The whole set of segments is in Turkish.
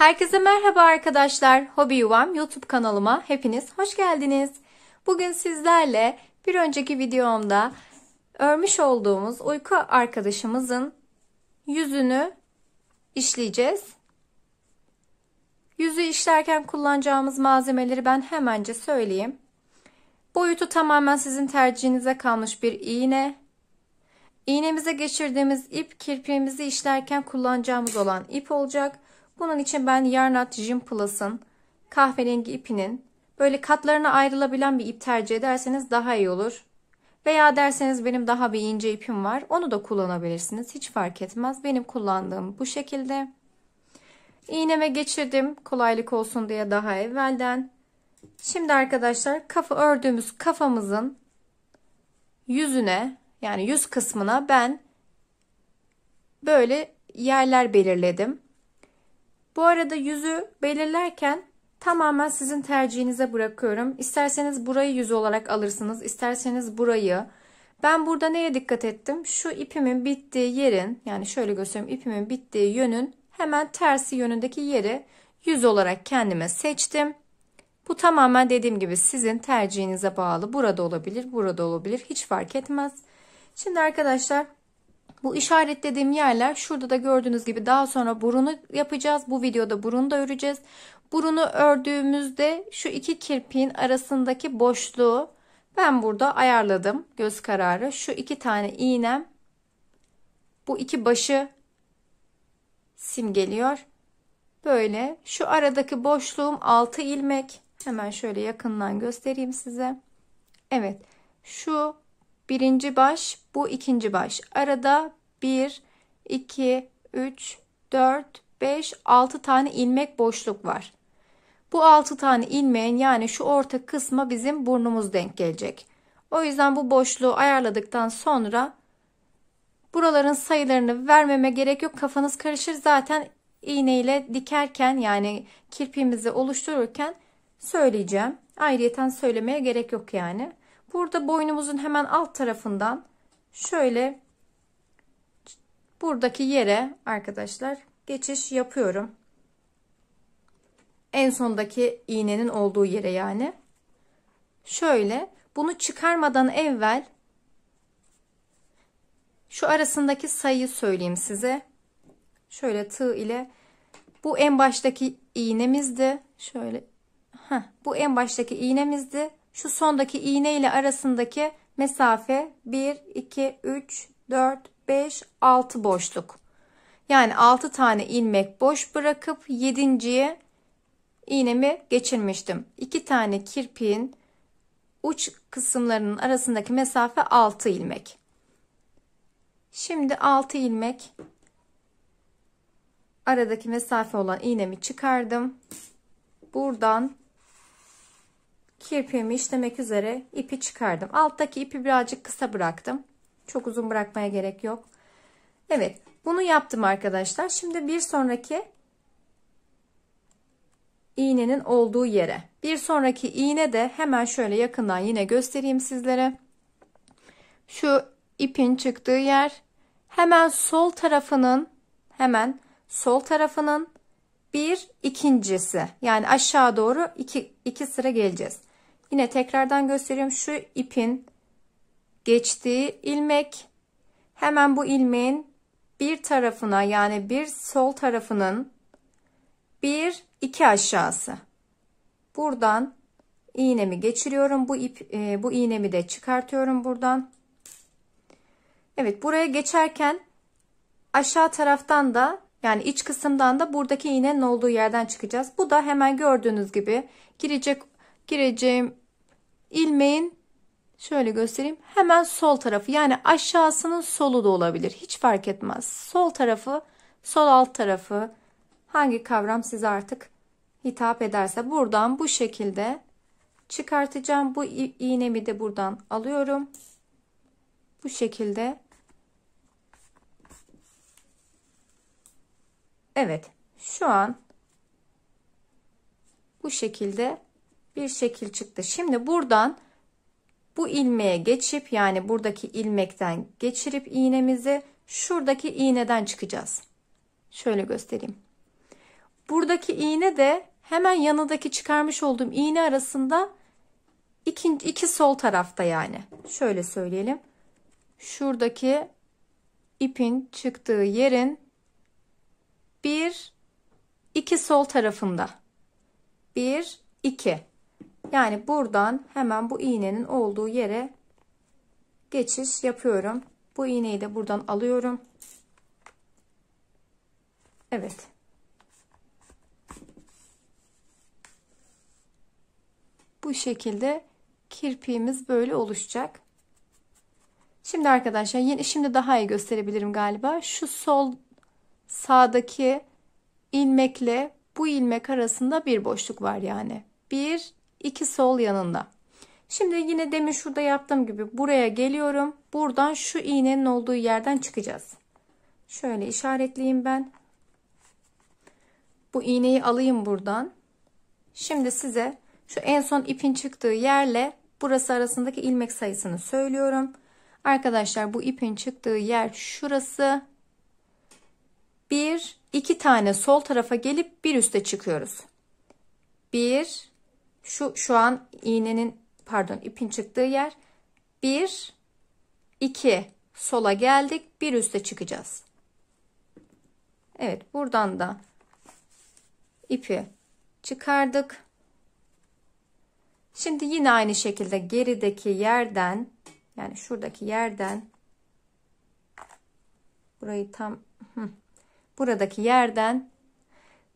Herkese merhaba arkadaşlar. Hobi Yuvam YouTube kanalıma hepiniz hoş geldiniz. Bugün sizlerle bir önceki videomda örmüş olduğumuz uyku arkadaşımızın yüzünü işleyeceğiz. Yüzü işlerken kullanacağımız malzemeleri ben hemence söyleyeyim. Boyutu tamamen sizin tercihinize kalmış bir iğne. İğnemize geçirdiğimiz ip kirpiğimizi işlerken kullanacağımız olan ip olacak. Bunun için ben Yarnat Jim Plus'ın kahverengi ipinin böyle katlarına ayrılabilen bir ip tercih ederseniz daha iyi olur. Veya derseniz benim daha bir ince ipim var. Onu da kullanabilirsiniz. Hiç fark etmez. Benim kullandığım bu şekilde. İğneme geçirdim. Kolaylık olsun diye daha evvelden. Şimdi arkadaşlar kafa ördüğümüz kafamızın yüzüne yani yüz kısmına ben böyle yerler belirledim. Bu arada yüzü belirlerken tamamen sizin tercihinize bırakıyorum. İsterseniz burayı yüz olarak alırsınız, isterseniz burayı. Ben burada neye dikkat ettim? Şu ipimin bittiği yerin, yani şöyle göstereyim, ipimin bittiği yönün hemen tersi yönündeki yeri yüz olarak kendime seçtim. Bu tamamen dediğim gibi sizin tercihinize bağlı. Burada olabilir, burada olabilir, hiç fark etmez. Şimdi arkadaşlar bu işaretlediğim yerler şurada da gördüğünüz gibi daha sonra burunu yapacağız. Bu videoda burunu da öreceğiz. Burunu ördüğümüzde şu iki kirpiğin arasındaki boşluğu ben burada ayarladım göz kararı. Şu iki tane iğnem bu iki başı simgeliyor. Böyle şu aradaki boşluğum 6 ilmek. Hemen şöyle yakından göstereyim size. Evet şu birinci baş, bu ikinci baş. Arada 1, 2, 3, 4, 5, 6 tane ilmek boşluk var. Bu 6 tane ilmeğin yani şu orta kısma bizim burnumuz denk gelecek. O yüzden bu boşluğu ayarladıktan sonra buraların sayılarını vermeme gerek yok. Kafanız karışır zaten iğneyle dikerken yani kirpiğimizi oluştururken söyleyeceğim. Ayrıyeten söylemeye gerek yok yani. Burada boynumuzun hemen alt tarafından şöyle buradaki yere arkadaşlar geçiş yapıyorum. En sondaki iğnenin olduğu yere yani. Şöyle bunu çıkarmadan evvel şu arasındaki sayıyı söyleyeyim size. Şöyle tığ ile bu en baştaki iğnemizdi. Şöyle heh, bu en baştaki iğnemizdi şu sondaki iğne ile arasındaki mesafe 1, 2, 3, 4, 5, 6 boşluk. Yani 6 tane ilmek boş bırakıp 7.ye iğnemi geçirmiştim. 2 tane kirpiğin uç kısımlarının arasındaki mesafe 6 ilmek. Şimdi 6 ilmek aradaki mesafe olan iğnemi çıkardım. Buradan kirpiğimi işlemek üzere ipi çıkardım. Alttaki ipi birazcık kısa bıraktım. Çok uzun bırakmaya gerek yok. Evet bunu yaptım arkadaşlar. Şimdi bir sonraki iğnenin olduğu yere. Bir sonraki iğne de hemen şöyle yakından yine göstereyim sizlere. Şu ipin çıktığı yer hemen sol tarafının hemen sol tarafının bir ikincisi yani aşağı doğru iki, iki sıra geleceğiz. Yine tekrardan gösteriyorum. Şu ipin geçtiği ilmek hemen bu ilmeğin bir tarafına yani bir sol tarafının bir iki aşağısı. Buradan iğnemi geçiriyorum. Bu ip e, bu iğnemi de çıkartıyorum buradan. Evet buraya geçerken aşağı taraftan da yani iç kısımdan da buradaki iğnenin olduğu yerden çıkacağız. Bu da hemen gördüğünüz gibi girecek gireceğim ilmeğin şöyle göstereyim. Hemen sol tarafı yani aşağısının solu da olabilir. Hiç fark etmez. Sol tarafı, sol alt tarafı hangi kavram size artık hitap ederse buradan bu şekilde çıkartacağım. Bu iğnemi de buradan alıyorum. Bu şekilde. Evet. Şu an bu şekilde bir şekil çıktı. Şimdi buradan bu ilmeğe geçip yani buradaki ilmekten geçirip iğnemizi şuradaki iğneden çıkacağız. Şöyle göstereyim. Buradaki iğne de hemen yanındaki çıkarmış olduğum iğne arasında iki, iki sol tarafta yani. Şöyle söyleyelim. Şuradaki ipin çıktığı yerin bir iki sol tarafında. bir iki yani buradan hemen bu iğnenin olduğu yere geçiş yapıyorum. Bu iğneyi de buradan alıyorum. Evet. Bu şekilde kirpiğimiz böyle oluşacak. Şimdi arkadaşlar yeni şimdi daha iyi gösterebilirim galiba. Şu sol sağdaki ilmekle bu ilmek arasında bir boşluk var yani. Bir 2 sol yanında. Şimdi yine demin şurada yaptığım gibi buraya geliyorum. Buradan şu iğnenin olduğu yerden çıkacağız. Şöyle işaretleyeyim ben. Bu iğneyi alayım buradan. Şimdi size şu en son ipin çıktığı yerle burası arasındaki ilmek sayısını söylüyorum. Arkadaşlar bu ipin çıktığı yer şurası. Bir, iki tane sol tarafa gelip bir üste çıkıyoruz. Bir, şu şu an iğnenin pardon ipin çıktığı yer. 1 2 sola geldik. Bir üste çıkacağız. Evet, buradan da ipi çıkardık. Şimdi yine aynı şekilde gerideki yerden yani şuradaki yerden burayı tam buradaki yerden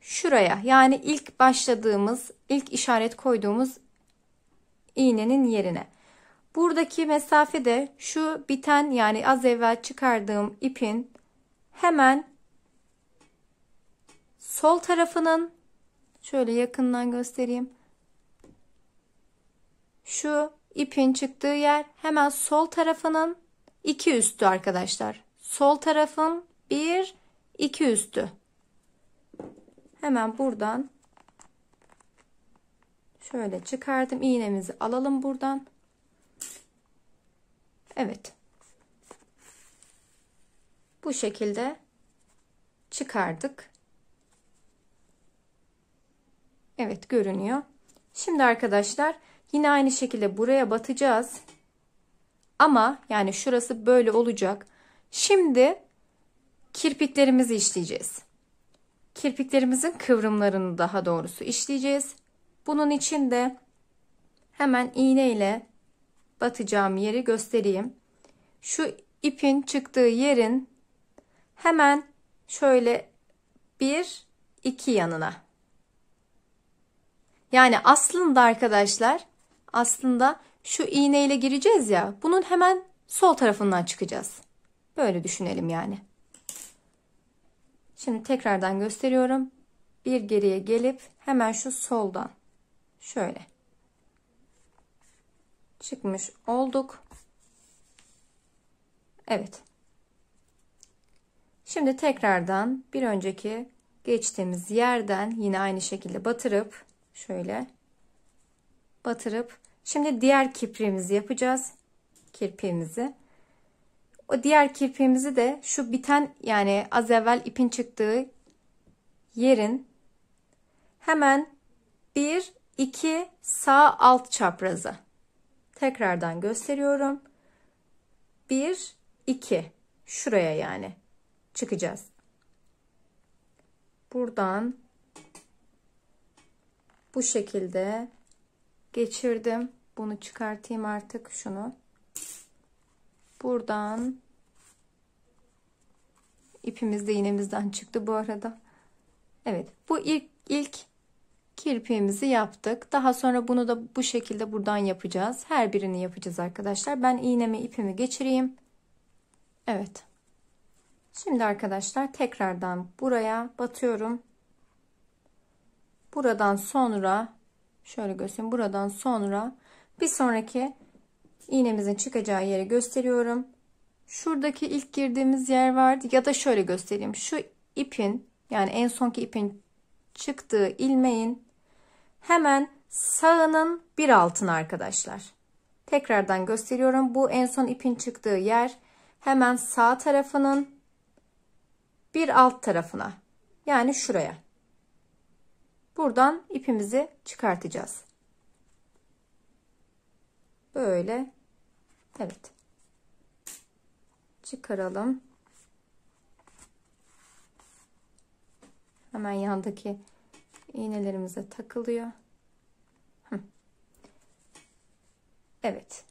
şuraya yani ilk başladığımız, ilk işaret koyduğumuz iğnenin yerine. Buradaki mesafe de şu biten yani az evvel çıkardığım ipin hemen sol tarafının şöyle yakından göstereyim. Şu ipin çıktığı yer hemen sol tarafının iki üstü arkadaşlar. Sol tarafın bir iki üstü. Hemen buradan şöyle çıkardım. iğnemizi alalım buradan. Evet. Bu şekilde çıkardık. Evet görünüyor. Şimdi arkadaşlar yine aynı şekilde buraya batacağız. Ama yani şurası böyle olacak. Şimdi kirpiklerimizi işleyeceğiz kirpiklerimizin kıvrımlarını daha doğrusu işleyeceğiz. Bunun için de hemen iğne ile batacağım yeri göstereyim. Şu ipin çıktığı yerin hemen şöyle bir iki yanına. Yani aslında arkadaşlar aslında şu iğneyle gireceğiz ya bunun hemen sol tarafından çıkacağız. Böyle düşünelim yani. Şimdi tekrardan gösteriyorum. Bir geriye gelip hemen şu soldan şöyle çıkmış olduk. Evet. Şimdi tekrardan bir önceki geçtiğimiz yerden yine aynı şekilde batırıp şöyle batırıp şimdi diğer kirpiğimizi yapacağız. Kirpiğimizi. O diğer kirpiğimizi de şu biten yani az evvel ipin çıktığı yerin hemen 1 2 sağ alt çaprazı. Tekrardan gösteriyorum. 1 2 şuraya yani çıkacağız. Buradan bu şekilde geçirdim. Bunu çıkartayım artık şunu. Buradan İpimiz de iğnemizden çıktı bu arada. Evet bu ilk, ilk kirpiğimizi yaptık. Daha sonra bunu da bu şekilde buradan yapacağız. Her birini yapacağız arkadaşlar. Ben iğnemi ipimi geçireyim. Evet. Şimdi arkadaşlar tekrardan buraya batıyorum. Buradan sonra şöyle göstereyim. Buradan sonra bir sonraki iğnemizin çıkacağı yeri gösteriyorum. Şuradaki ilk girdiğimiz yer vardı. Ya da şöyle göstereyim. Şu ipin yani en sonki ipin çıktığı ilmeğin hemen sağının bir altına arkadaşlar. Tekrardan gösteriyorum. Bu en son ipin çıktığı yer hemen sağ tarafının bir alt tarafına. Yani şuraya. Buradan ipimizi çıkartacağız. Böyle. Evet çıkaralım. Hemen yandaki iğnelerimize takılıyor. Evet.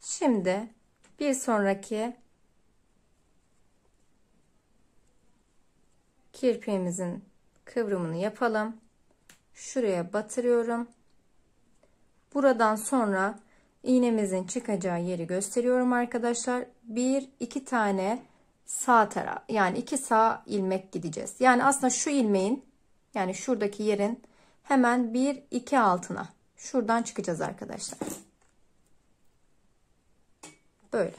Şimdi bir sonraki kirpiğimizin kıvrımını yapalım. Şuraya batırıyorum. Buradan sonra iğnemizin çıkacağı yeri gösteriyorum arkadaşlar. Bir iki tane sağ taraf yani iki sağ ilmek gideceğiz. Yani aslında şu ilmeğin yani şuradaki yerin hemen bir iki altına şuradan çıkacağız arkadaşlar. Böyle.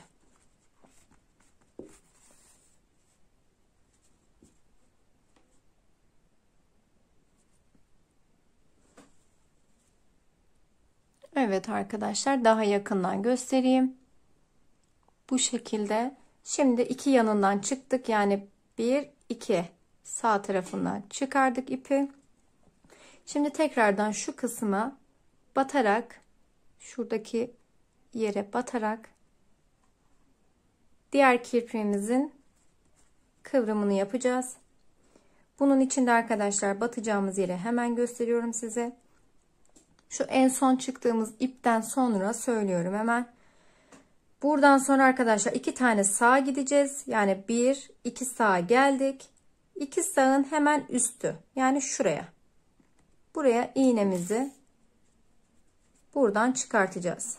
Evet arkadaşlar daha yakından göstereyim. Bu şekilde. Şimdi iki yanından çıktık. Yani bir iki sağ tarafından çıkardık ipi. Şimdi tekrardan şu kısma batarak şuradaki yere batarak diğer kirpiğimizin kıvrımını yapacağız. Bunun içinde arkadaşlar batacağımız yere hemen gösteriyorum size. Şu en son çıktığımız ipten sonra söylüyorum hemen. Buradan sonra arkadaşlar iki tane sağ gideceğiz. Yani bir, iki sağ geldik. İki sağın hemen üstü. Yani şuraya. Buraya iğnemizi buradan çıkartacağız.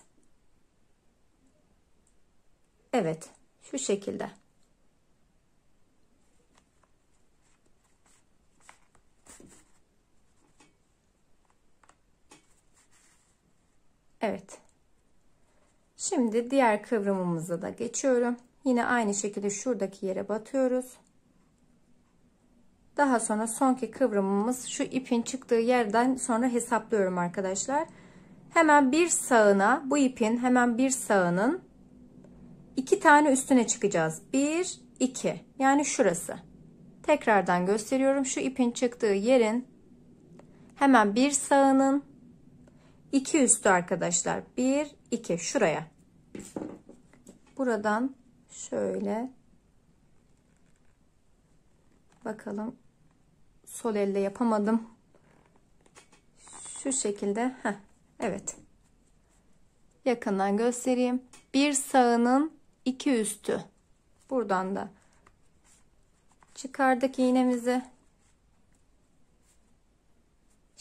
Evet. Şu şekilde. Evet. Şimdi diğer kıvrımımıza da geçiyorum. Yine aynı şekilde şuradaki yere batıyoruz. Daha sonra sonki kıvrımımız şu ipin çıktığı yerden sonra hesaplıyorum arkadaşlar. Hemen bir sağına bu ipin hemen bir sağının iki tane üstüne çıkacağız. Bir, iki. yani şurası. Tekrardan gösteriyorum şu ipin çıktığı yerin hemen bir sağının 2 üstü arkadaşlar. 1, 2 şuraya. Buradan şöyle bakalım sol elle yapamadım. Şu şekilde. Heh, evet. Yakından göstereyim. Bir sağının iki üstü. Buradan da çıkardık iğnemizi.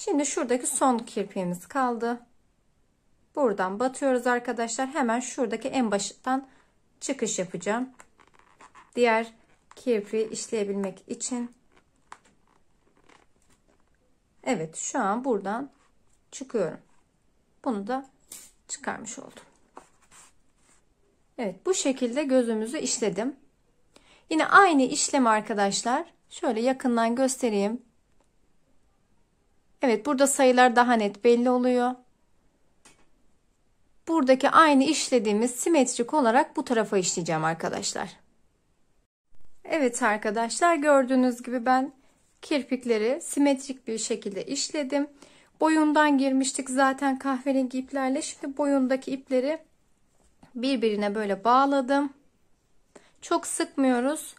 Şimdi şuradaki son kirpiğimiz kaldı. Buradan batıyoruz arkadaşlar. Hemen şuradaki en baştan çıkış yapacağım. Diğer kirpiği işleyebilmek için. Evet şu an buradan çıkıyorum. Bunu da çıkarmış oldum. Evet bu şekilde gözümüzü işledim. Yine aynı işlem arkadaşlar. Şöyle yakından göstereyim. Evet burada sayılar daha net belli oluyor. Buradaki aynı işlediğimiz simetrik olarak bu tarafa işleyeceğim arkadaşlar. Evet arkadaşlar gördüğünüz gibi ben kirpikleri simetrik bir şekilde işledim. Boyundan girmiştik zaten kahverengi iplerle. Şimdi boyundaki ipleri birbirine böyle bağladım. Çok sıkmıyoruz.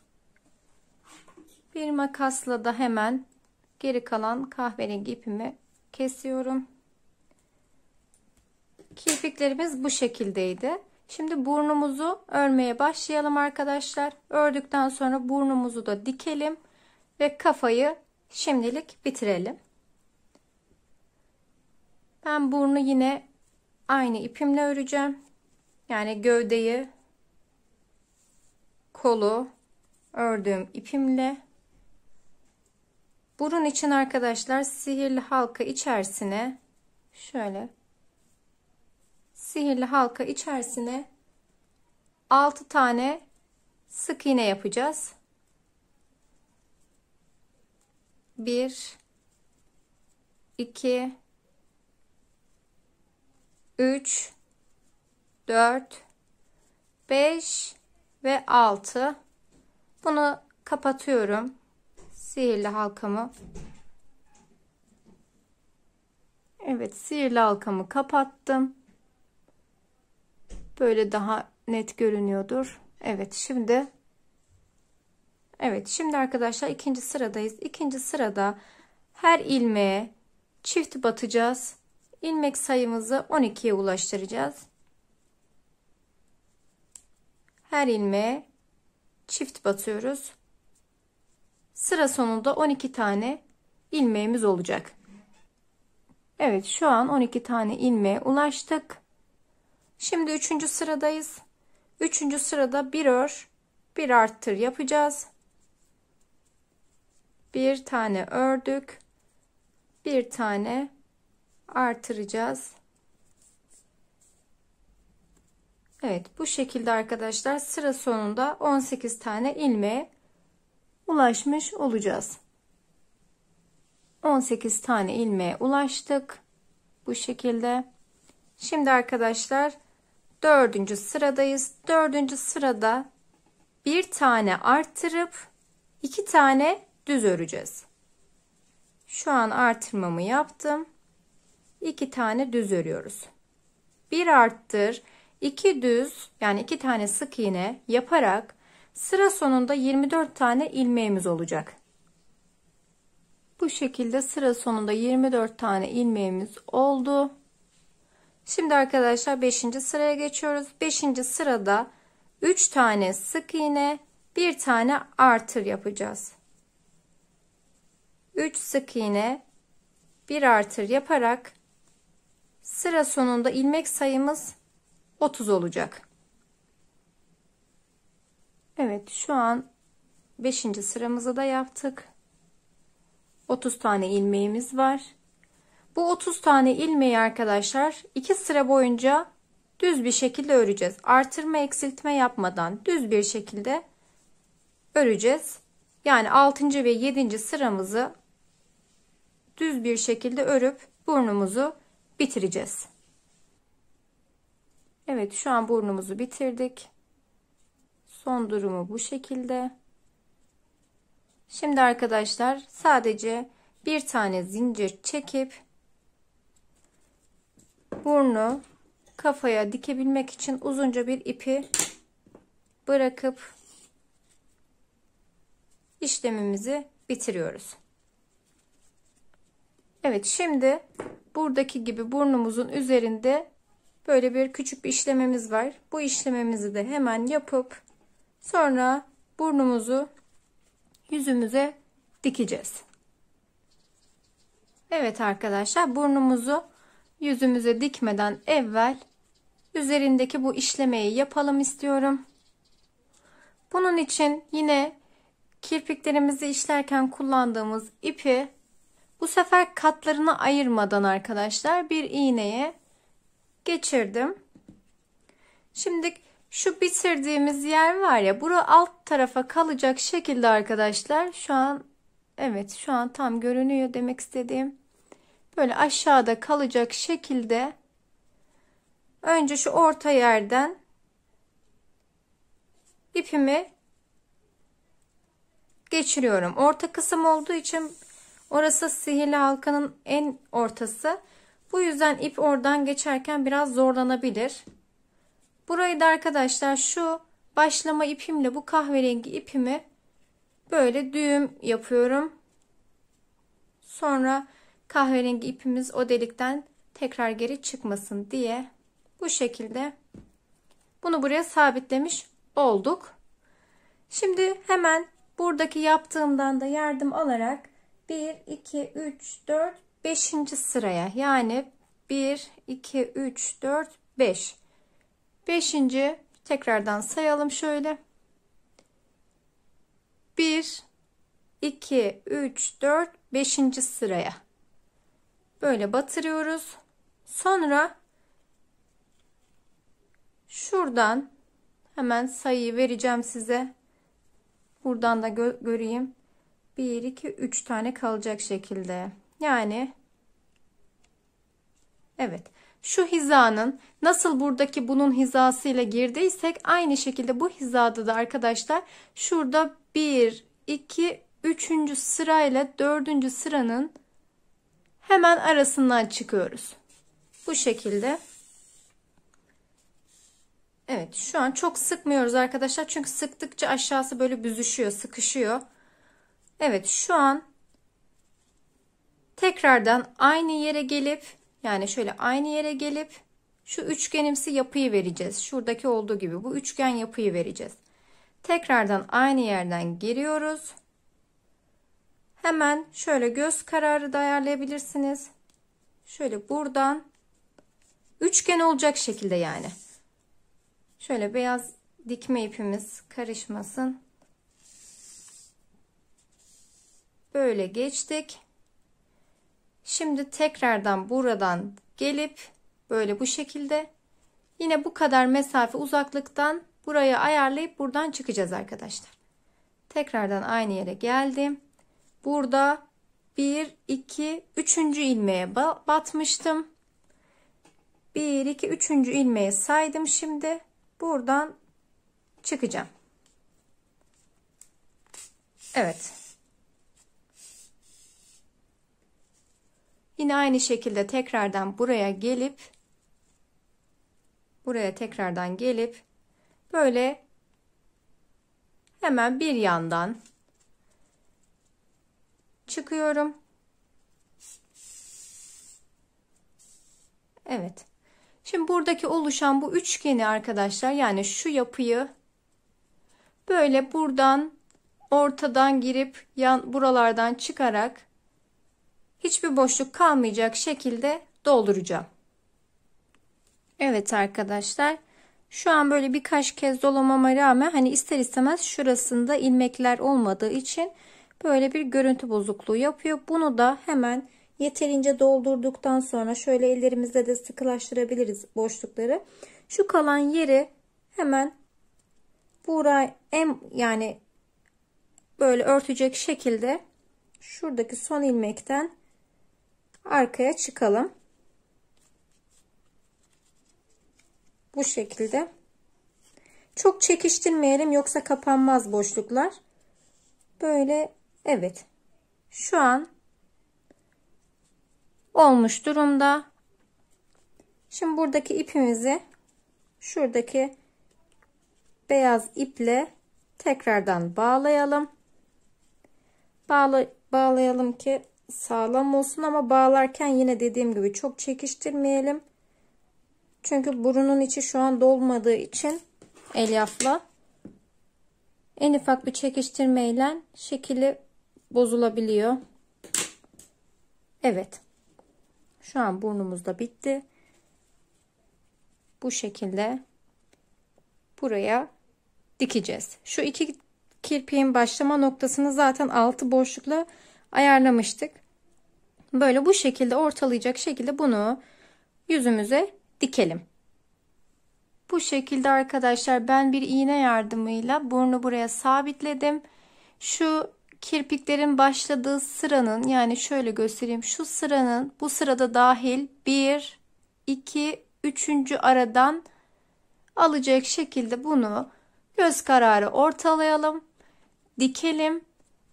Bir makasla da hemen Geri kalan kahverengi ipimi kesiyorum. Kirpiklerimiz bu şekildeydi. Şimdi burnumuzu örmeye başlayalım arkadaşlar. Ördükten sonra burnumuzu da dikelim ve kafayı şimdilik bitirelim. Ben burnu yine aynı ipimle öreceğim. Yani gövdeyi, kolu ördüğüm ipimle Burun için arkadaşlar sihirli halka içerisine şöyle sihirli halka içerisine 6 tane sık iğne yapacağız. 1 2 3 4 5 ve 6 bunu kapatıyorum sihirli halkamı Evet sihirli halkamı kapattım. Böyle daha net görünüyordur. Evet şimdi Evet şimdi arkadaşlar ikinci sıradayız. İkinci sırada her ilmeğe çift batacağız. İlmek sayımızı 12'ye ulaştıracağız. Her ilmeğe çift batıyoruz. Sıra sonunda 12 tane ilmeğimiz olacak. Evet şu an 12 tane ilmeğe ulaştık. Şimdi 3. sıradayız. 3. sırada bir ör, bir arttır yapacağız. Bir tane ördük. Bir tane artıracağız. Evet bu şekilde arkadaşlar sıra sonunda 18 tane ilmeğe ulaşmış olacağız. 18 tane ilmeğe ulaştık. Bu şekilde. Şimdi arkadaşlar dördüncü sıradayız. Dördüncü sırada bir tane arttırıp iki tane düz öreceğiz. Şu an artırmamı yaptım. İki tane düz örüyoruz. Bir arttır, iki düz yani iki tane sık iğne yaparak Sıra sonunda 24 tane ilmeğimiz olacak. Bu şekilde sıra sonunda 24 tane ilmeğimiz oldu. Şimdi arkadaşlar 5. sıraya geçiyoruz. 5. sırada 3 tane sık iğne, 1 tane artır yapacağız. 3 sık iğne, 1 artır yaparak sıra sonunda ilmek sayımız 30 olacak. Evet şu an 5. sıramızı da yaptık. 30 tane ilmeğimiz var. Bu 30 tane ilmeği arkadaşlar 2 sıra boyunca düz bir şekilde öreceğiz. Artırma eksiltme yapmadan düz bir şekilde öreceğiz. Yani 6. ve 7. sıramızı düz bir şekilde örüp burnumuzu bitireceğiz. Evet şu an burnumuzu bitirdik. Son durumu bu şekilde. Şimdi arkadaşlar sadece bir tane zincir çekip burnu kafaya dikebilmek için uzunca bir ipi bırakıp işlemimizi bitiriyoruz. Evet şimdi buradaki gibi burnumuzun üzerinde böyle bir küçük bir işlemimiz var. Bu işlemimizi de hemen yapıp Sonra burnumuzu yüzümüze dikeceğiz. Evet arkadaşlar burnumuzu yüzümüze dikmeden evvel üzerindeki bu işlemeyi yapalım istiyorum. Bunun için yine kirpiklerimizi işlerken kullandığımız ipi bu sefer katlarını ayırmadan arkadaşlar bir iğneye geçirdim. Şimdi şu bitirdiğimiz yer var ya bura alt tarafa kalacak şekilde arkadaşlar şu an evet şu an tam görünüyor demek istediğim. Böyle aşağıda kalacak şekilde önce şu orta yerden ipimi geçiriyorum. Orta kısım olduğu için orası sihirli halkanın en ortası. Bu yüzden ip oradan geçerken biraz zorlanabilir. Burayı da arkadaşlar şu başlama ipimle bu kahverengi ipimi böyle düğüm yapıyorum. Sonra kahverengi ipimiz o delikten tekrar geri çıkmasın diye bu şekilde bunu buraya sabitlemiş olduk. Şimdi hemen buradaki yaptığımdan da yardım alarak 1, 2, 3, 4, 5. sıraya yani 1, 2, 3, 4, 5. Beşinci tekrardan sayalım şöyle. 1, 2, 3, 4, 5. sıraya. Böyle batırıyoruz. Sonra şuradan hemen sayıyı vereceğim size. Buradan da gö göreyim. 1, 2, 3 tane kalacak şekilde. Yani evet şu hizanın nasıl buradaki bunun hizasıyla girdiysek aynı şekilde bu hizada da arkadaşlar şurada 1, 2, 3. sırayla 4. sıranın hemen arasından çıkıyoruz. Bu şekilde. Evet şu an çok sıkmıyoruz arkadaşlar. Çünkü sıktıkça aşağısı böyle büzüşüyor, sıkışıyor. Evet şu an tekrardan aynı yere gelip yani şöyle aynı yere gelip şu üçgenimsi yapıyı vereceğiz. Şuradaki olduğu gibi bu üçgen yapıyı vereceğiz. Tekrardan aynı yerden giriyoruz. Hemen şöyle göz kararı da ayarlayabilirsiniz. Şöyle buradan üçgen olacak şekilde yani. Şöyle beyaz dikme ipimiz karışmasın. Böyle geçtik. Şimdi tekrardan buradan gelip böyle bu şekilde yine bu kadar mesafe uzaklıktan burayı ayarlayıp buradan çıkacağız arkadaşlar. Tekrardan aynı yere geldim. Burada 1, 2, 3. ilmeğe batmıştım. 1, 2, 3. ilmeği saydım şimdi. Buradan çıkacağım. Evet. Yine aynı şekilde tekrardan buraya gelip buraya tekrardan gelip böyle hemen bir yandan çıkıyorum. Evet. Şimdi buradaki oluşan bu üçgeni arkadaşlar yani şu yapıyı böyle buradan ortadan girip yan buralardan çıkarak hiçbir boşluk kalmayacak şekilde dolduracağım. Evet arkadaşlar şu an böyle birkaç kez dolamama rağmen hani ister istemez şurasında ilmekler olmadığı için böyle bir görüntü bozukluğu yapıyor. Bunu da hemen yeterince doldurduktan sonra şöyle ellerimizle de sıkılaştırabiliriz boşlukları. Şu kalan yeri hemen buraya en yani böyle örtecek şekilde şuradaki son ilmekten arkaya çıkalım. Bu şekilde. Çok çekiştirmeyelim yoksa kapanmaz boşluklar. Böyle evet. Şu an olmuş durumda. Şimdi buradaki ipimizi şuradaki beyaz iple tekrardan bağlayalım. Bağla, bağlayalım ki sağlam olsun ama bağlarken yine dediğim gibi çok çekiştirmeyelim. Çünkü burunun içi şu an dolmadığı için elyafla en ufak bir çekiştirmeyle şekili bozulabiliyor. Evet. Şu an burnumuz da bitti. Bu şekilde buraya dikeceğiz. Şu iki kirpiğin başlama noktasını zaten altı boşlukla ayarlamıştık. Böyle bu şekilde ortalayacak şekilde bunu yüzümüze dikelim. Bu şekilde arkadaşlar ben bir iğne yardımıyla burnu buraya sabitledim. Şu kirpiklerin başladığı sıranın yani şöyle göstereyim şu sıranın bu sırada dahil 1 2 3. aradan alacak şekilde bunu göz kararı ortalayalım. Dikelim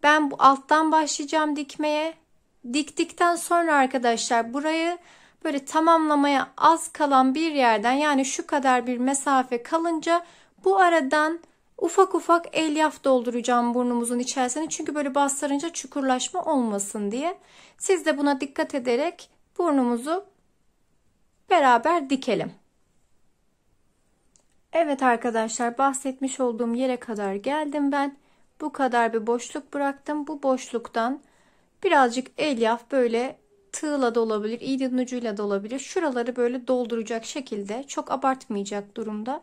ben bu alttan başlayacağım dikmeye. Diktikten sonra arkadaşlar burayı böyle tamamlamaya az kalan bir yerden yani şu kadar bir mesafe kalınca bu aradan ufak ufak elyaf dolduracağım burnumuzun içerisine. Çünkü böyle bastırınca çukurlaşma olmasın diye. Siz de buna dikkat ederek burnumuzu beraber dikelim. Evet arkadaşlar bahsetmiş olduğum yere kadar geldim ben bu kadar bir boşluk bıraktım. Bu boşluktan birazcık elyaf böyle tığla da olabilir, iğnenin ucuyla da olabilir. Şuraları böyle dolduracak şekilde çok abartmayacak durumda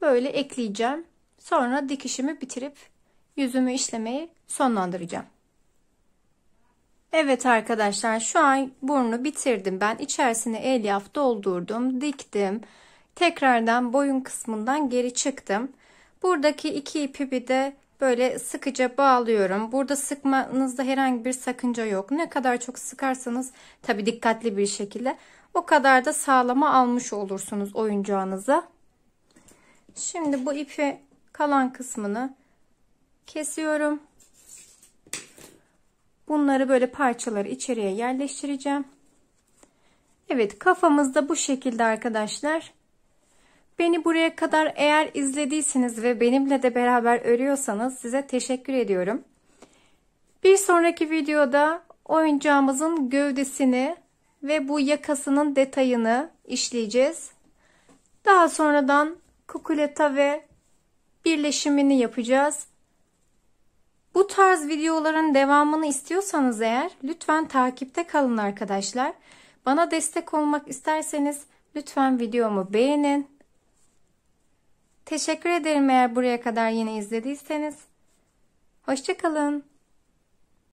böyle ekleyeceğim. Sonra dikişimi bitirip yüzümü işlemeyi sonlandıracağım. Evet arkadaşlar şu an burnu bitirdim. Ben içerisine elyaf doldurdum, diktim. Tekrardan boyun kısmından geri çıktım. Buradaki iki ipi bir de böyle sıkıca bağlıyorum. Burada sıkmanızda herhangi bir sakınca yok. Ne kadar çok sıkarsanız tabi dikkatli bir şekilde o kadar da sağlama almış olursunuz oyuncağınıza. Şimdi bu ipi kalan kısmını kesiyorum. Bunları böyle parçaları içeriye yerleştireceğim. Evet kafamızda bu şekilde arkadaşlar Beni buraya kadar eğer izlediyseniz ve benimle de beraber örüyorsanız size teşekkür ediyorum. Bir sonraki videoda oyuncağımızın gövdesini ve bu yakasının detayını işleyeceğiz. Daha sonradan kukuleta ve birleşimini yapacağız. Bu tarz videoların devamını istiyorsanız eğer lütfen takipte kalın arkadaşlar. Bana destek olmak isterseniz lütfen videomu beğenin. Teşekkür ederim eğer buraya kadar yine izlediyseniz. Hoşçakalın.